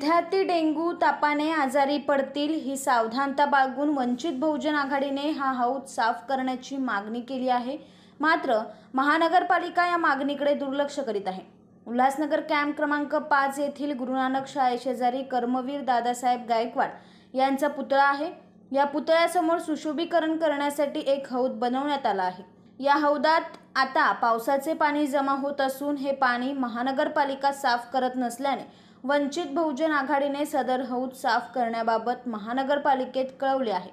विद्यार्थी डेंग्यू तापाने आजारी पडतील ही सावधानता बाळगून वंचित बहुजन आघाडीने हा हौद साफ करण्याची मागणी केली आहे मात्र महानगरपालिका या मागणीकडे दुर्लक्ष करीत आहे उल्हासनगर कॅम्प क्रमांक पाच येथील गुरुनानक शाळेशेजारी कर्मवीर दादासाहेब गायकवाड यांचा पुतळा आहे या पुतळ्यासमोर सुशोभीकरण करण्यासाठी एक हौद बनवण्यात आला आहे या हौदात आता पावसाचे पाणी जमा होत असून हे पाणी महानगरपालिका साफ करत नसल्याने वंचित बहुजन आघाडीने सदर हौद साफ करण्याबाबत महानगरपालिकेत कळवले आहे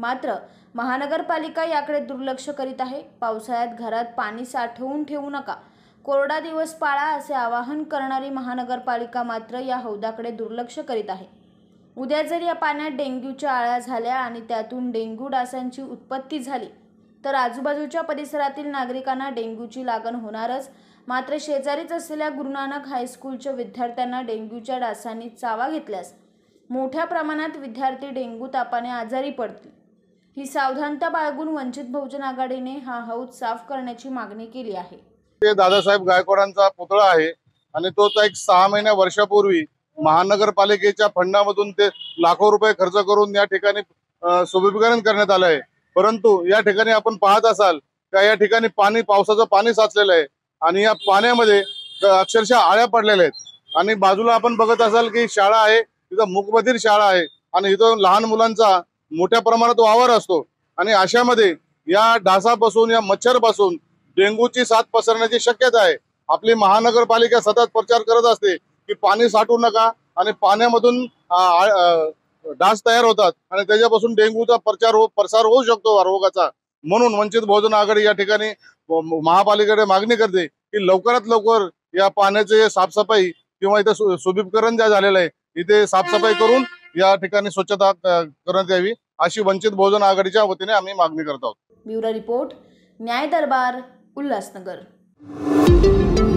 मात्र महानगरपालिका याकडे दुर्लक्ष करीत आहे पावसाळ्यात घरात पाणी साठवून ठेवू नका कोरडा दिवस पाळा असे आवाहन करणारी महानगरपालिका मात्र या हौदाकडे दुर्लक्ष करीत आहे उद्या जर या पाण्यात डेंग्यूच्या आळ्या झाल्या आणि त्यातून डेंग्यू डासांची उत्पत्ती झाली तर आजूबाजूच्या परिसरातील नागरिकांना डेंग्यूची लागण होणारच मात्र शेजारीच असलेल्या गुरुनानक हायस्कूलच्या विद्यार्थ्यांना डेंग्यूच्या डासांनी चावा घेतल्यास मोठ्या प्रमाणात विद्यार्थी डेंग्यू तापाने आजारी पडतील ही सावधानता बाळगून वंचित बहुजन आघाडीने हा हौद साफ करण्याची मागणी केली आहे ते दादासाहेब गायकवाडांचा पुतळा आहे आणि तो एक सहा महिन्या वर्षापूर्वी महानगरपालिकेच्या फंडामधून ते लाखो रुपये खर्च करून या ठिकाणी सुशोभीकरण करण्यात आलं आहे परंतु या ठिकाणी आपण पाहत असाल का या ठिकाणी पाणी पावसाचं पाणी साचलेलं आहे आणि या पाण्यामध्ये अक्षरशः आळ्या पडलेल्या आहेत आणि बाजूला आपण बघत असाल की शाळा आहे तिथं मुकबधीर शाळा आहे आणि इथं लहान मुलांचा मोठ्या प्रमाणात वावर असतो आणि अशामध्ये या डासापासून या मच्छरपासून डेंग्यूची साथ पसरण्याची शक्यता आहे आपली महानगरपालिका सतत प्रचार करत असते की पाणी साठू नका आणि पाण्यामधून डास तयार होतात आणि त्याच्यापासून डेंग्यूचा प्रचार हो प्रसार होऊ शकतो रोगाचा म्हणून वंचित बहुजन आघाडी या ठिकाणी महापालिकेकडे मागणी करते की लवकरात लवकर या पाण्याचे साफसफाई किंवा इथे सुबीपकरण ज्या झालेलं आहे इथे साफसफाई करून या ठिकाणी स्वच्छता करण्यात यावी अशी वंचित बहुजन आघाडीच्या वतीने आम्ही मागणी करत आहोत ब्युरो रिपोर्ट न्याय दरबार उल्हासनगर